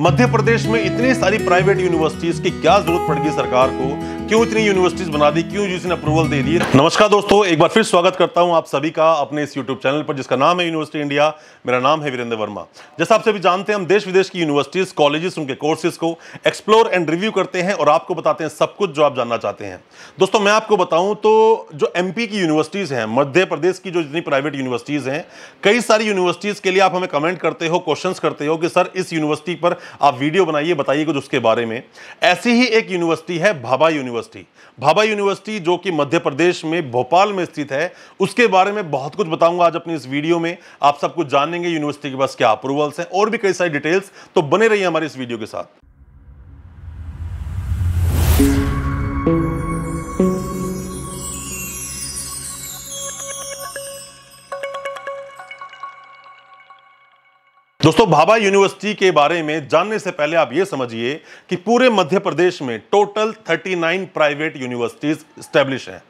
मध्य प्रदेश में इतनी सारी प्राइवेट यूनिवर्सिटीज की क्या जरूरत पड़ेगी सरकार को क्यों इतनी यूनिवर्सिटीज बना दी क्यों यूसी ने अप्रूवल दे दी नमस्कार दोस्तों एक बार फिर स्वागत करता हूं आप सभी का अपने इस यूट्यूब चैनल पर जिसका नाम है यूनिवर्सिटी इंडिया मेरा नाम है वीरेंद्र वर्मा जैसा आप सभी जानते हैं हम देश विदेश की यूनिवर्सिटीज कॉलेजेस उनके कोर्सेज को एक्सप्लोर एंड रिव्यू करते हैं और आपको बताते हैं सब कुछ जो आप जानना चाहते हैं दोस्तों मैं आपको बताऊं तो जो एम की यूनिवर्सिटीज हैं मध्य प्रदेश की जो जितनी प्राइवेट यूनिवर्सिटीज हैं कई सारी यूनिवर्सिटीज के लिए आप हमें कमेंट करते हो क्वेश्चन करते हो कि सर इस यूनिवर्सिटी पर आप वीडियो बनाइए बताइए कुछ उसके बारे में ऐसी ही एक यूनिवर्सिटी है Bhabha university university Bhabha university जो कि मध्य प्रदेश में भोपाल में स्थित है उसके बारे में बहुत कुछ बताऊंगा आज अपनी इस वीडियो में आप सब कुछ जानेंगे यूनिवर्सिटी के पास क्या अप्रूवल्स हैं और भी कई सारी डिटेल्स तो बने रहिए हमारे इस वीडियो के साथ दोस्तों भाभा यूनिवर्सिटी के बारे में जानने से पहले आप ये समझिए कि पूरे मध्य प्रदेश में टोटल 39 प्राइवेट यूनिवर्सिटीज स्टैब्लिश हैं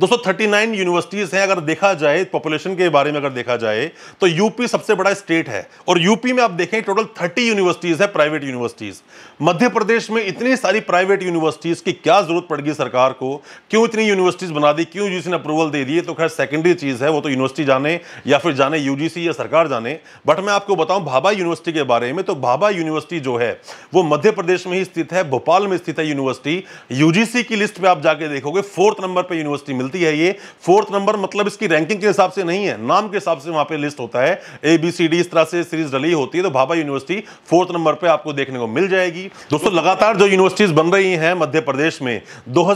दोस्तों 39 यूनिवर्सिटीज हैं अगर देखा जाए पॉपुलेशन के बारे में अगर देखा जाए तो यूपी सबसे बड़ा स्टेट है और यूपी में आप देखें टोटल 30 यूनिवर्सिटीज है प्राइवेट यूनिवर्सिटीज मध्य प्रदेश में इतनी सारी प्राइवेट यूनिवर्सिटीज की क्या जरूरत पड़गी सरकार को क्यों इतनी यूनिवर्सिटीज बना दी क्यों यूजीसी ने अप्रूवल दे दिए तो खैर सेकेंडरी चीज है वो तो यूनिवर्सिटी जाने या फिर जाने यूजीसी या सरकार जाने बट मैं आपको बताऊं भाभा यूनिवर्सिटी के बारे में तो भाभा यूनिवर्सिटी जो है वो मध्य प्रदेश में ही स्थित है भोपाल में स्थित है यूनिवर्सिटी यूजीसी की लिस्ट में आप जाके देखोगे फोर्थ नंबर पर यूनिवर्सिटी यूनिवर्सिटी मिलती है ये फोर्थ नंबर मतलब इसकी रैंकिंग के हिसाब से नहीं है नाम के हिसाब से वहां पे लिस्ट होता है ए बी सी डी इस तरह से सीरीज डली होती है तो भाभा यूनिवर्सिटी फोर्थ नंबर पे आपको देखने को मिल जाएगी दोस्तों लगातार जो यूनिवर्सिटीज बन रही हैं मध्य प्रदेश में दो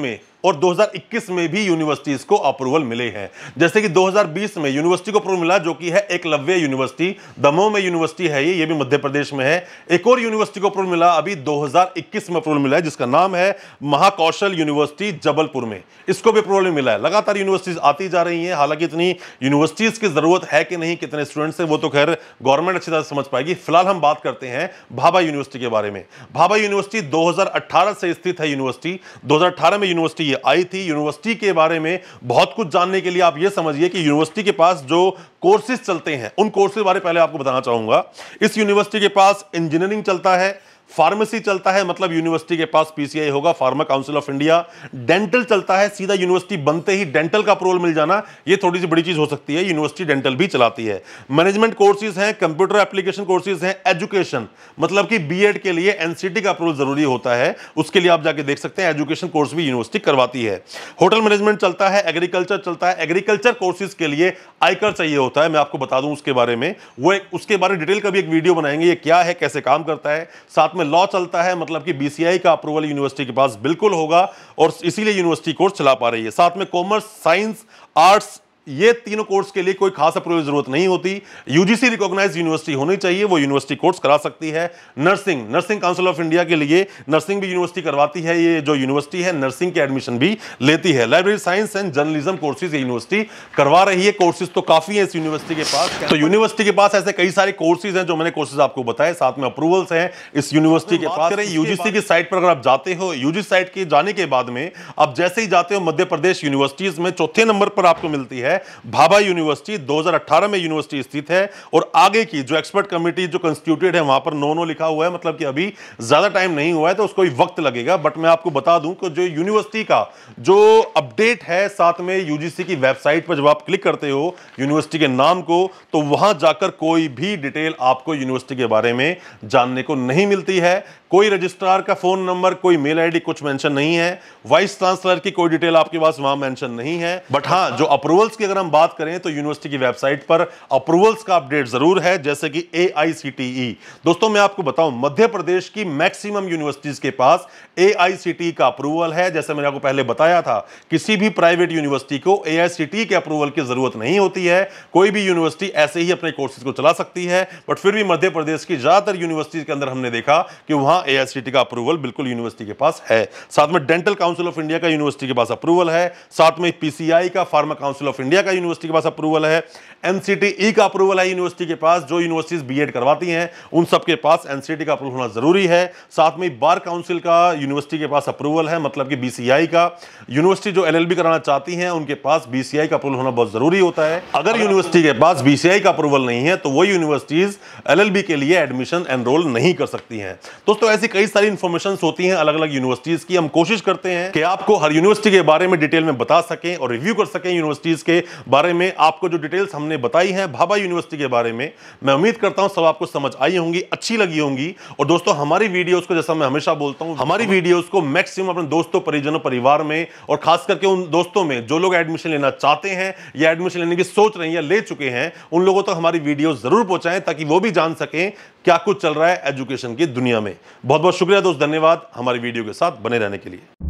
में और 2021 में भी यूनिवर्सिटीज को अप्रूवल मिले हैं जैसे कि 2020 में यूनिवर्सिटी को अप्रूवल मिला जो कि है एकलव्य यूनिवर्सिटी दमोह में यूनिवर्सिटी है ये ये भी मध्य प्रदेश में है एक और यूनिवर्सिटी को अप्रूवल मिला अभी 2021 में अप्रूवल मिला है जिसका नाम है महाकौशल यूनिवर्सिटी जबलपुर में इसको भी अप्रूवल मिला है लगातार यूनिवर्सिटीज आती जा रही है हालांकि इतनी यूनिवर्सिटीज की जरूरत है कि नहीं कितने स्टूडेंट्स है वो तो खैर गवर्नमेंट अच्छी तरह समझ पाएगी फिलहाल हम बात करते हैं भाभा यूनिवर्सिटी के बारे में भाभा यूनिवर्सिटी दो से स्थित है यूनिवर्सिटी दो में यूनिवर्सिटी आई थी यूनिवर्सिटी के बारे में बहुत कुछ जानने के लिए आप ये समझिए कि यूनिवर्सिटी के पास जो कोर्सेज चलते हैं उन कोर्सेज बारे पहले आपको बताना चाहूंगा इस यूनिवर्सिटी के पास इंजीनियरिंग चलता है फार्मेसी चलता है मतलब यूनिवर्सिटी के पास पीसीआई होगा pharma council of India dental चलता है सीधा यूनिवर्सिटी बनते ही डेंटल का अप्रूवल मिल जाना ये थोड़ी सी बड़ी चीज हो सकती है यूनिवर्सिटी डेंटल भी चलाती है मैनेजमेंट कोर्सेज हैं कंप्यूटर एप्लीकेशन कोर्सेज हैं एजुकेशन मतलब कि बी के लिए एनसीटी का अप्रूवल जरूरी होता है उसके लिए आप जाके देख सकते हैं एजुकेशन कोर्स भी यूनिवर्सिटी करवाती है होटल मैनेजमेंट चलता है एग्रीकल्चर चलता है एग्रीकल्चर कोर्सेज के लिए आयकर चाहिए होता है मैं आपको बता दूं उसके बारे में वो उसके बारे में डिटेल का भी एक वीडियो बनाएंगे ये क्या है कैसे काम करता है साथ में लॉ चलता है मतलब कि बीसीआई का अप्रूवल यूनिवर्सिटी के पास बिल्कुल होगा और इसीलिए यूनिवर्सिटी कोर्स चला पा रही है साथ में कॉमर्स साइंस आर्ट्स ये तीनों कोर्स के लिए कोई खास अप्रूवल जरूरत नहीं होती यूजीसी रिकॉग्नाइज यूनिवर्सिटी होनी चाहिए वो यूनिवर्सिटी कोर्स करा सकती है nursing nursing council of India के लिए नर्सिंग भी यूनिवर्सिटी करवाती है ये जो यूनिवर्सिटी है नर्सिंग के एडमिशन भी लेती है library science and journalism courses ये यूनिवर्सिटी करवा रही है कोर्सेज तो काफी है इस यूनिवर्सिटी के पास तो यूनिवर्सिटी के पास ऐसे कई सारे कोर्सेज हैं जो मैंने कोर्सेज आपको बताए साथ में अप्रूवल्स हैं इस यूनिवर्सिटी के पास यूजीसी की साइट पर अगर आप जाते हो यूजीसी साइट के जाने के बाद में आप जैसे ही जाते हो मध्य प्रदेश यूनिवर्सिटीज में चौथे नंबर पर आपको मिलती है है भाभा यूनिवर्सिटी 2018 में यूनिवर्सिटी स्थित है और आगे की जो एक्सपर्ट कमेटी जो कंस्टिट्यूटेड है वहां पर नो नो लिखा हुआ है मतलब कि अभी ज्यादा टाइम नहीं हुआ है तो उसको ही वक्त लगेगा बट मैं आपको बता दूं कि जो यूनिवर्सिटी का जो अपडेट है साथ में यूजीसी की वेबसाइट पर जब आप क्लिक करते हो यूनिवर्सिटी के नाम को तो वहां जाकर कोई भी डिटेल आपको यूनिवर्सिटी के बारे में जानने को नहीं मिलती है कोई रजिस्ट्रार का फोन नंबर कोई मेल आईडी कुछ मेंशन नहीं है वाइस चांसलर की कोई डिटेल आपके पास वहां मेंशन नहीं है बट हाँ जो अप्रूवल्स के की अगर हम बात करें तो यूनिवर्सिटी की वेबसाइट पर अप्रूवल्स का अपडेट जरूर है जैसे कि ए e। दोस्तों मैं आपको बताऊं मध्य प्रदेश की मैक्सिमम यूनिवर्सिटीज के पास ए e का अप्रूवल है जैसे मैंने आपको पहले बताया था किसी भी प्राइवेट यूनिवर्सिटी को ए e के अप्रूवल की जरूरत नहीं होती है कोई भी यूनिवर्सिटी ऐसे ही अपने कोर्सेज को चला सकती है बट फिर भी मध्य प्रदेश की ज्यादातर यूनिवर्सिटीज के अंदर हमने देखा कि वहां ए का अप्रूवल बिल्कुल यूनिवर्सिटी के पास है साथ में डेंटल काउंसिल ऑफ इंडिया का यूनिवर्सिटी के पास अप्रूवल है साथ में पीसीआई का pharma council of India India का यूनिवर्सिटी के पास अप्रूवल है ई का अप्रूवल है यूनिवर्सिटी के पास जो यूनिवर्सिटीज बीएड करवाती हैं उन सबके पास एनसीटी का अप्रूवल होना जरूरी है साथ में बार काउंसिल का यूनिवर्सिटी के पास अप्रूवल है मतलब कि बीसीआई का यूनिवर्सिटी जो एल कराना चाहती हैं उनके पास बीसीआई का अप्रूवल होना बहुत जरूरी होता है अगर यूनिवर्सिटी के पास बीसीआई का अप्रूवल नहीं है तो वो यूनिवर्सिटीज एल के लिए एडमिशन एनरोल नहीं कर सकती हैं दोस्तों ऐसी कई सारी इंफॉर्मेशन होती हैं अलग अलग यूनिवर्सिटीज की हम कोशिश करते हैं कि आपको हर यूनिवर्सिटी के बारे में डिटेल में बता सकें और रिव्यू कर सकें यूनिवर्सिटीज के बारे में आपको जो डिटेल्स हमने बताई हैं भाभा यूनिवर्सिटी के बारे में मैं उम्मीद करता हूं सब आपको समझ आई होंगी अच्छी लगी होंगी और दोस्तों हमारी वीडियोस को जैसा मैं हमेशा बोलता हूं हमारी वीडियोस को मैक्सिमम अपने दोस्तों परिजनों परिवार में और खास करके उन दोस्तों में जो लोग एडमिशन लेना चाहते हैं या एडमिशन लेने की सोच रहे हैं या ले चुके हैं उन लोगों तक तो हमारी वीडियो जरूर पहुंचाएं ताकि वो भी जान सकें क्या कुछ चल रहा है एजुकेशन की दुनिया में बहुत बहुत शुक्रिया दोस्त धन्यवाद हमारी वीडियो के साथ बने रहने के लिए